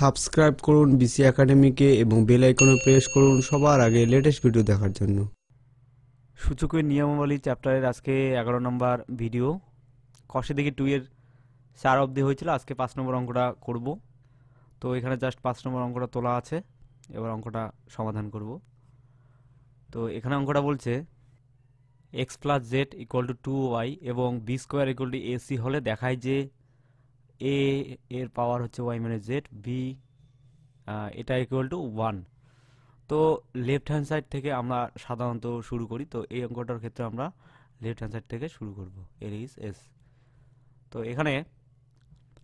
subscribe করুন BC একাডেমিকে এবং bell আইকনে প্রেস করুন সবার আগে লেটেস্ট ভিডিও দেখার জন্য সূচকের নিয়মাবলী চ্যাপ্টারের আজকে এগারো নম্বর ভিডিও কষে দেখি টু এর চার অবধি হয়েছিল আজকে পাঁচ নম্বর অঙ্কটা করব তো এখানে জাস্ট পাঁচ নম্বর অঙ্কটা তোলা আছে এবার অঙ্কটা সমাধান করব তো এখানে অঙ্কটা বলছে x plus z equal to two y এবং b square equal to a c দেখায় যে এ এর পাওয়ার হচ্ছে ওয়াই মাইনাস জেড বি এটা ইকুয়াল টু ওয়ান তো লেফট হ্যান্ড সাইড থেকে আমরা সাধারণত শুরু করি তো এই অঙ্কটার ক্ষেত্রে আমরা লেফট হ্যান্ড সাইড থেকে শুরু করব এল ইস এস তো এখানে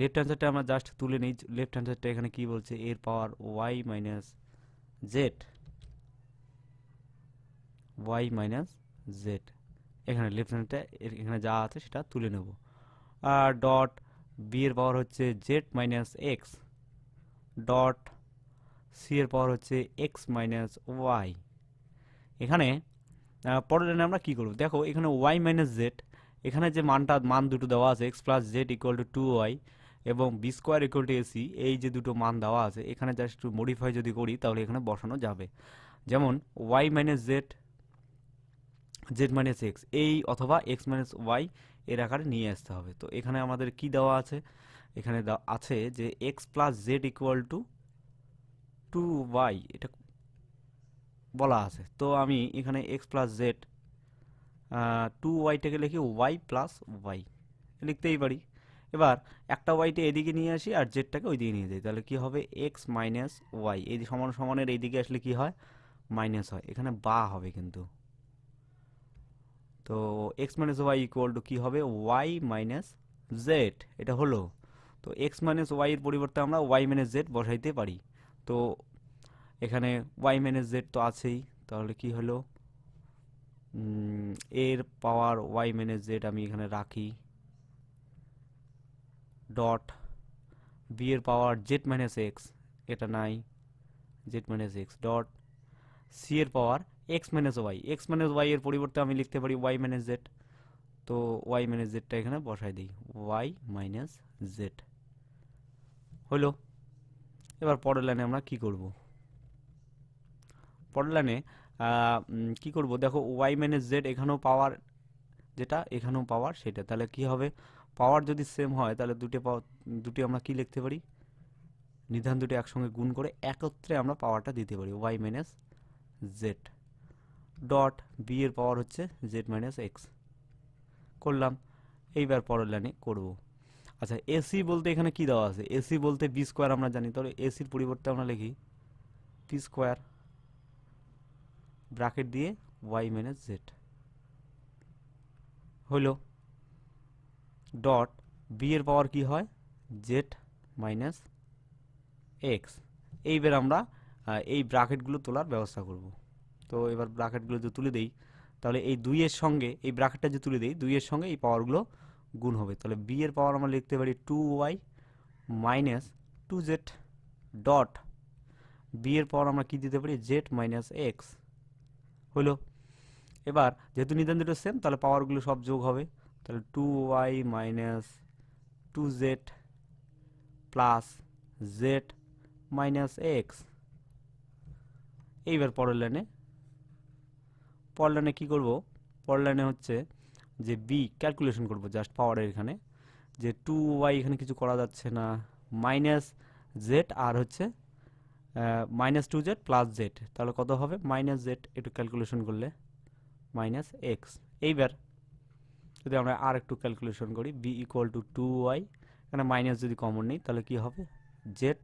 লেফট হ্যান্ড সাইডটা আমরা জাস্ট তুলে নিই লেফট হ্যান্ড সাইডটা এখানে কি বলছে এর power y minus z y minus z এখানে লেফট হ্যান্ডটা এখানে যা আছে সেটা তুলে নেব আর ডট বি এর পাওয়ার হচ্ছে z minus x dot c এর পাওয়ার হচ্ছে এক্স মাইনাস ওয়াই এখানে পরের লাইনে আমরা কী করব দেখো এখানে ওয়াই মাইনাস জেড এখানে যে মানটা মান দুটো দেওয়া আছে x plus z equal to two y এবং b square equal to a c যে দুটো মান দেওয়া আছে এখানে জাস্ট একটু মডিফাই যদি করি তাহলে এখানে বসানো যাবে যেমন y minus z z minus x এই অথবা এক্স মাইনাস ওয়াই এর আকারে নিয়ে আসতে হবে তো এখানে আমাদের কি দেওয়া আছে এখানে আছে যে x plus z equal to two y এটা বলা আছে তো আমি এখানে এক্স প্লাস জেড টু ওয়াইটাকে লিখি ওয়াই প্লাস ওয়াই লিখতেই পারি এবার একটা ওয়াইটা এদিকে নিয়ে আসি আর জেডটাকে ওইদিকে নিয়ে যাই তাহলে কি হবে এক্স মাইনাস ওয়াই এই সমান সমানের এইদিকে আসলে কি হয় মাইনাস হয় এখানে বা হবে কিন্তু তো x minus y equal to কী হবে ওয়াই মাইনাস জেড এটা হলো তো এক্স মাইনাস ওয়াইয়ের পরিবর্তে আমরা ওয়াই মাইনাস জেড বসাইতে পারি তো এখানে ওয়াই মাইনাস জেড তো আছেই তাহলে কি হলো এর পাওয়ার ওয়াই মাইনাস জেড আমি এখানে রাখি ডট বি এর পাওয়ার জেড মাইনাস এক্স এটা নাই z minus x dot c এর power x minus y x minus y এর পরিবর্তে আমি লিখতে পারি ওয়াই মাইনাস জেড তো ওয়াই মাইনাস জেডটা এখানে বসাই দিই ওয়াই মাইনাস জেড হলো এবার পরের লাইনে আমরা কি করব পরের লাইনে কি করব দেখো ওয়াই মাইনাস জেড এখানেও পাওয়ার যেটা এখানেও পাওয়ার সেটা তাহলে কি হবে পাওয়ার যদি সেম হয় তাহলে দুটি পাওয়ার দুটি আমরা কি লিখতে পারি নিধান দুটি একসঙ্গে গুণ করে একত্রে আমরা পাওয়ারটা দিতে পারি y minus z dot b এর পাওয়ার হচ্ছে জেড মাইনাস এক্স করলাম এইবার পরের লাইনে করব আচ্ছা এসি বলতে এখানে কি দেওয়া আছে এসি বলতে বি স্কোয়ার আমরা জানি তাহলে এসির পরিবর্তে আমরা লিখি পি স্কোয়ার ব্রাকেট দিয়ে ওয়াই মাইনাস জেড হলো ডট বি এর পাওয়ার কি হয় জেড মাইনাস এক্স এইবার আমরা এই ব্রাকেটগুলো তোলার ব্যবস্থা করবো তো এবার ব্রাকেটগুলো যদি তুলে দেই তাহলে এই দুইয়ের সঙ্গে এই ব্রাকেটটা যদি তুলে দিই দুইয়ের সঙ্গে এই পাওয়ারগুলো গুণ হবে তাহলে বি এর পাওয়ার আমরা লিখতে পারি two y minus two z dot b এর পাওয়ার আমরা কী দিতে পারি জেড মাইনাস এক্স হইল এবার যেহেতু নিদান দুটো সেম তাহলে পাওয়ারগুলো সব যোগ হবে তাহলে two y minus two z plus z minus x এইবার পরের লাইনে পর লাইনে কী করবো পর লাইনে হচ্ছে যে বি ক্যালকুলেশন করব জাস্ট পাওয়ারের এখানে যে টু ওয়াই এখানে কিছু করা যাচ্ছে না মাইনাস জেড আর হচ্ছে minus two z plus z তাহলে কত হবে মাইনাস জেড একটু ক্যালকুলেশন করলে মাইনাস এক্স এইবার যদি আমরা আর একটু ক্যালকুলেশন করি b equal to two y এখানে মাইনাস যদি কমন নেই তাহলে কি হবে জেড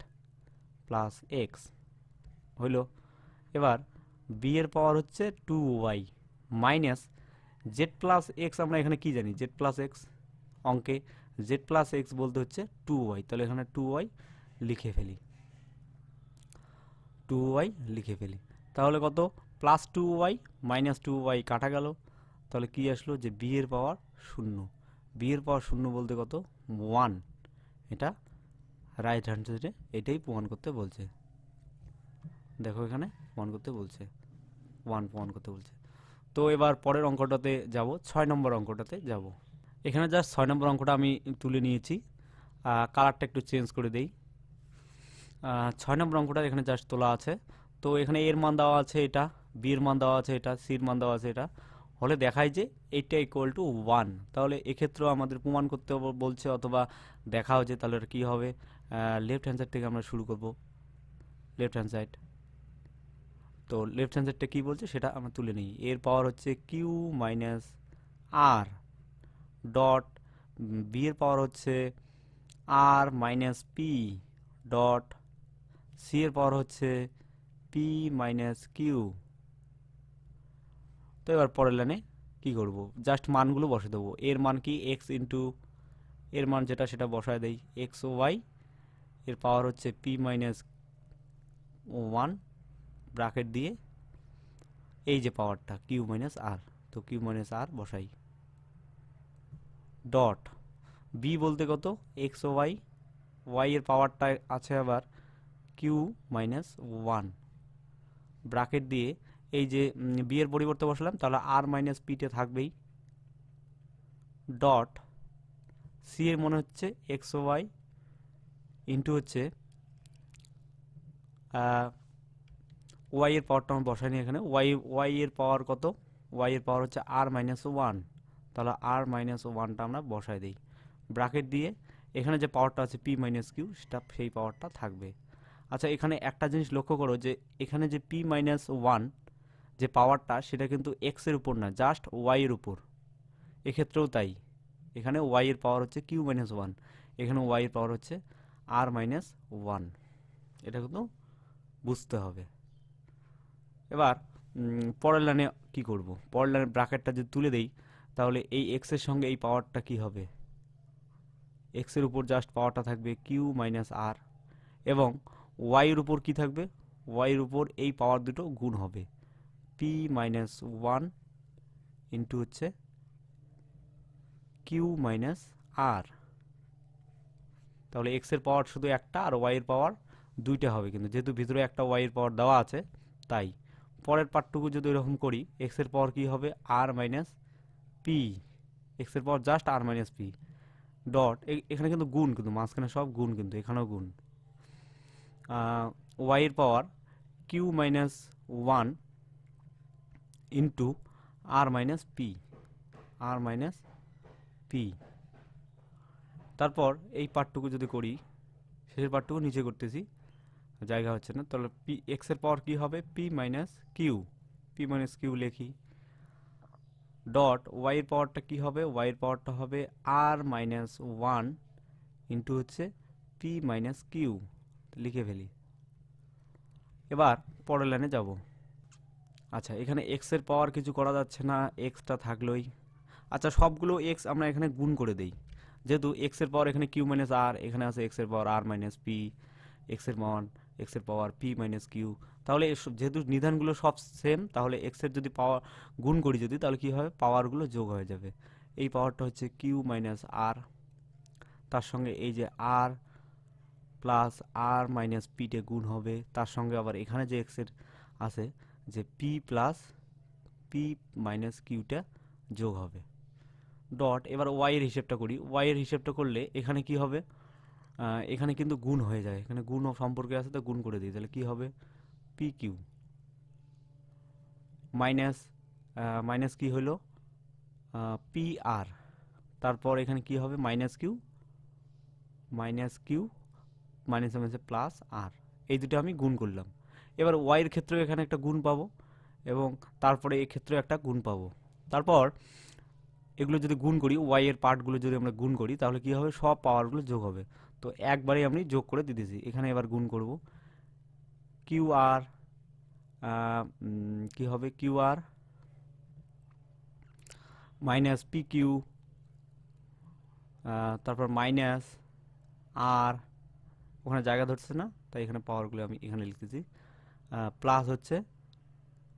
প্লাস এক্স হইল এবার বি এর পাওয়ার হচ্ছে two y minus z plus x আমরা এখানে কি জানি জেড প্লাস এক্স অঙ্কে জেড প্লাস এক্স বলতে হচ্ছে টু ওয়াই তাহলে এখানে টু ওয়াই লিখে ফেলি টু ওয়াই লিখে ফেলি তাহলে কত plus two y minus two y কাটা গেল তাহলে কি আসলো যে বি এর পাওয়ার শূন্য বি এর পাওয়ার শূন্য বলতে কত ওয়ান এটা রাইট হ্যান্ড সাইডে এটাই প্রমাণ করতে বলছে দেখো এখানে ওয়ান করতে বলছে ওয়ান ওয়ান করতে বলছে তো এবার পরের অঙ্কটাতে যাব ছয় নম্বর অঙ্কটাতে যাব এখানে জাস্ট ছয় নম্বর অঙ্কটা আমি তুলে নিয়েছি কালারটা একটু চেঞ্জ করে দেই ছয় নম্বর অঙ্কটা এখানে জাস্ট তোলা আছে তো এখানে এর মান দেওয়া আছে এটা বিয়ের মান দেওয়া আছে এটা সির মান দেওয়া আছে এটা হলে দেখায় যে এইটা ইকুয়াল টু ওয়ান তাহলে এক্ষেত্রেও আমাদের প্রমাণ করতে বলছে অথবা দেখা হচ্ছে তাহলে কি হবে লেফট হ্যান্ড সাইড থেকে আমরা শুরু করব লেফট হ্যান্ড সাইড তো লেফট হ্যান্ড কী বলছে সেটা আমরা তুলে নিই এর পাওয়ার হচ্ছে q minus r dot b এর পাওয়ার হচ্ছে r minus p dot c এর পাওয়ার হচ্ছে পি মাইনাস কিউ তো এবার পরের লাইনে কী করব জাস্ট মানগুলো বসে দেবো এর মান কি এক্স ইন্টু এর মান যেটা সেটা বসায় দেয় এক্স ও ওয়াই এর পাওয়ার হচ্ছে পি মাইনাস ওয়ান ব্রাকেট দিয়ে এই যে পাওয়ারটা কিউ মাইনাস আর তো কিউ মাইনাস আর বসাই ডট বি বলতে কত এক্স ও ওয়াই ওয়াই এর পাওয়ারটা আছে আবার কিউ মাইনাস ওয়ান ব্রাকেট দিয়ে এই যে বি এর পরিবর্তে বসালাম তাহলে আর মাইনাস পিতে থাকবেই ডট সি এর মনে হচ্ছে এক্স ও ওয়াই ইন্টু হচ্ছে ওয়াই এর পাওয়ারটা আমরা বসাইনি এখানে ওয়াই ওয়াই এর পাওয়ার কত ওয়াই এর পাওয়ার হচ্ছে আর মাইনাস ওয়ান তাহলে আর মাইনাস ওয়ানটা আমরা বসাই দিই ব্রাকেট দিয়ে এখানে যে পাওয়ারটা আছে পি মাইনাস কিউ সেটা সেই পাওয়ারটা থাকবে আচ্ছা এখানে একটা জিনিস লক্ষ্য করো যে এখানে যে পি মাইনাস ওয়ান যে পাওয়ারটা সেটা কিন্তু এক্সের উপর না জাস্ট ওয়াইয়ের উপর এক্ষেত্রেও তাই এখানে ওয়াইয়ের পাওয়ার হচ্ছে কিউ মাইনাস ওয়ান এখানে ওয়াইয়ের পাওয়ার হচ্ছে আর মাইনাস ওয়ান এটা কিন্তু বুঝতে হবে এবার পরের লাইনে কী করবো পরের লাইনের ব্র্যাকেটটা যদি তুলে দেই তাহলে এই এক্সের সঙ্গে এই পাওয়ারটা কি হবে এক্সের উপর জাস্ট পাওয়ারটা থাকবে কিউ মাইনাস আর এবং ওয়াইয়ের উপর কি থাকবে ওয়াইয়ের উপর এই পাওয়ার দুটো গুণ হবে পি মাইনাস ওয়ান ইন্টু হচ্ছে কিউ মাইনাস আর তাহলে এক্সের পাওয়ার শুধু একটা আর ওয়াইয়ের পাওয়ার দুইটা হবে কিন্তু যেহেতু ভিতরে একটা ওয়াইয়ের পাওয়ার দেওয়া আছে তাই পরের পার্টটুকু যদি এরকম করি এক্সের পাওয়ার কী হবে আর মাইনাস পি এক্সের power just r minus p dot এখানে কিন্তু গুণ কিন্তু মাঝখানে সব গুণ কিন্তু এখানেও গুণ ওয়াইয়ের power q minus one into r minus p r minus p তারপর এই পার্টটুকু যদি করি শেষের পার্টটুকু নিচে করতেছি জায়গা হচ্ছে না তাহলে পি এক্সের পাওয়ার কী হবে p minus q p minus q লিখি ডট ওয়াইয়ের পাওয়ারটা কী হবে ওয়াইয়ের পাওয়ারটা হবে আর মাইনাস ওয়ান ইন্টু হচ্ছে পি মাইনাস কিউ লিখে ফেলি এবার পরের লাইনে যাব আচ্ছা এখানে এক্সের পাওয়ার কিছু করা যাচ্ছে না এক্সটা থাকলোই আচ্ছা সবগুলো এক্স আমরা এখানে গুণ করে দেই যেহেতু এক্সের পাওয়ার এখানে কিউ মাইনাস আর এখানে আছে এক্সের পাওয়ার আর মাইনাস পি এক্সের মান এক্সের পাওয়ার পি মাইনাস কিউ তাহলে যেহেতু নিধানগুলো সব সেম তাহলে এক্সের যদি পাওয়ার গুণ করি যদি তাহলে কী হবে পাওয়ারগুলো যোগ হয়ে যাবে এই পাওয়ারটা হচ্ছে কিউ মাইনাস আর তার সঙ্গে এই যে আর প্লাস আর মাইনাস পিটে গুণ হবে তার সঙ্গে আবার এখানে যে এক্সের আছে যে পি প্লাস পি মাইনাস কিউটা যোগ হবে ডট এবার ওয়াই এর হিসেবটা করি ওয়াইয়ের হিসেবটা করলে এখানে কি হবে এখানে কিন্তু গুণ হয়ে যায় এখানে গুণ সম্পর্কে আছে তো গুণ করে দিই তাহলে কি হবে পি কিউ মাইনাস মাইনাস কি হলো পি আর তারপর এখানে কি হবে minus q minus q minus মাইনাসে প্লাস আর এই দুটো আমি গুণ করলাম এবার ওয়াইয়ের ক্ষেত্রেও এখানে একটা গুণ পাবো এবং তারপরে ক্ষেত্রে একটা গুণ পাবো তারপর এগুলো যদি গুণ করি ওয়াইয়ের পার্টগুলো যদি আমরা গুণ করি তাহলে কি হবে সব পাওয়ারগুলো যোগ হবে তো একবারেই আমি যোগ করে দিতেছি এখানে এবার গুণ করব কিউ আর কী হবে q r minus p q তারপর মাইনাস আর ওখানে জায়গা ধরছে না তাই এখানে পাওয়ারগুলো আমি এখানে লিখতেছি প্লাস হচ্ছে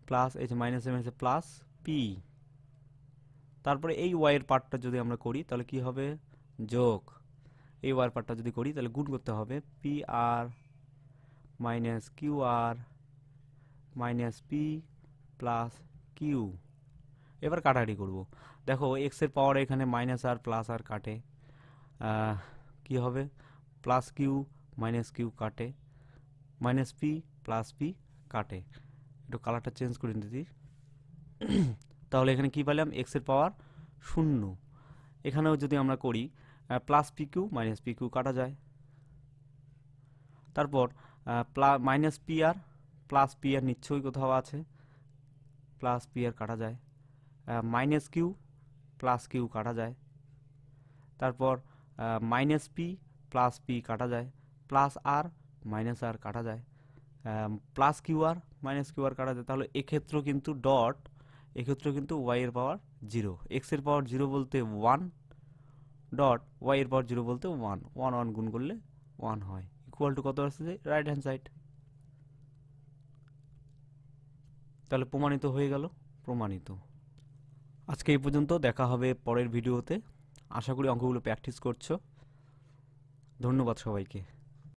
প্লাস এই যে মাইনাস এম হচ্ছে প্লাস পি তারপরে এই ওয়াইয়ের পার্টটা যদি আমরা করি তাহলে কি হবে যোগ এই ওয়ার যদি করি তাহলে গুণ করতে হবে p r minus q r minus p plus q এবার কাটাকাটি করব দেখো এক্সের পাওয়ার এখানে মাইনাস আর প্লাস আর কাটে কি হবে প্লাস কিউ মাইনাস কিউ কাটে মাইনাস পি প্লাস পি কাটে একটু কালারটা চেঞ্জ করে দিদি তাহলে এখানে কি পেলাম এক্সের পাওয়ার শূন্য এখানেও যদি আমরা করি প্লাস পিকিউ মাইনাস পিকিউ কাটা যায় তারপর plus minus p r plus p r নিশ্চয়ই কোথাও আছে প্লাস পি আর কাটা যায় মাইনাস কিউ প্লাস কিউ কাটা যায় তারপর মাইনাস পি প্লাস পি কাটা যায় প্লাস আর মাইনাস আর কাটা যায় plus q r minus q r কাটা যায় তাহলে এক্ষেত্রেও কিন্তু ডট এক্ষেত্রেও কিন্তু ওয়াইয়ের পাওয়ার জিরো এক্সের পাওয়ার জিরো বলতে ওয়ান ডট ওয়াই এর পর জিরো বলতে ওয়ান ওয়ান ওয়ান গুণ করলে ওয়ান হয় ইকুয়াল টু কত আসছে রাইট হ্যান্ড সাইড তাহলে প্রমাণিত হয়ে গেল প্রমাণিত আজকে এই পর্যন্ত দেখা হবে পরের ভিডিওতে আশা করি অঙ্কগুলো প্র্যাকটিস করছো ধন্যবাদ সবাইকে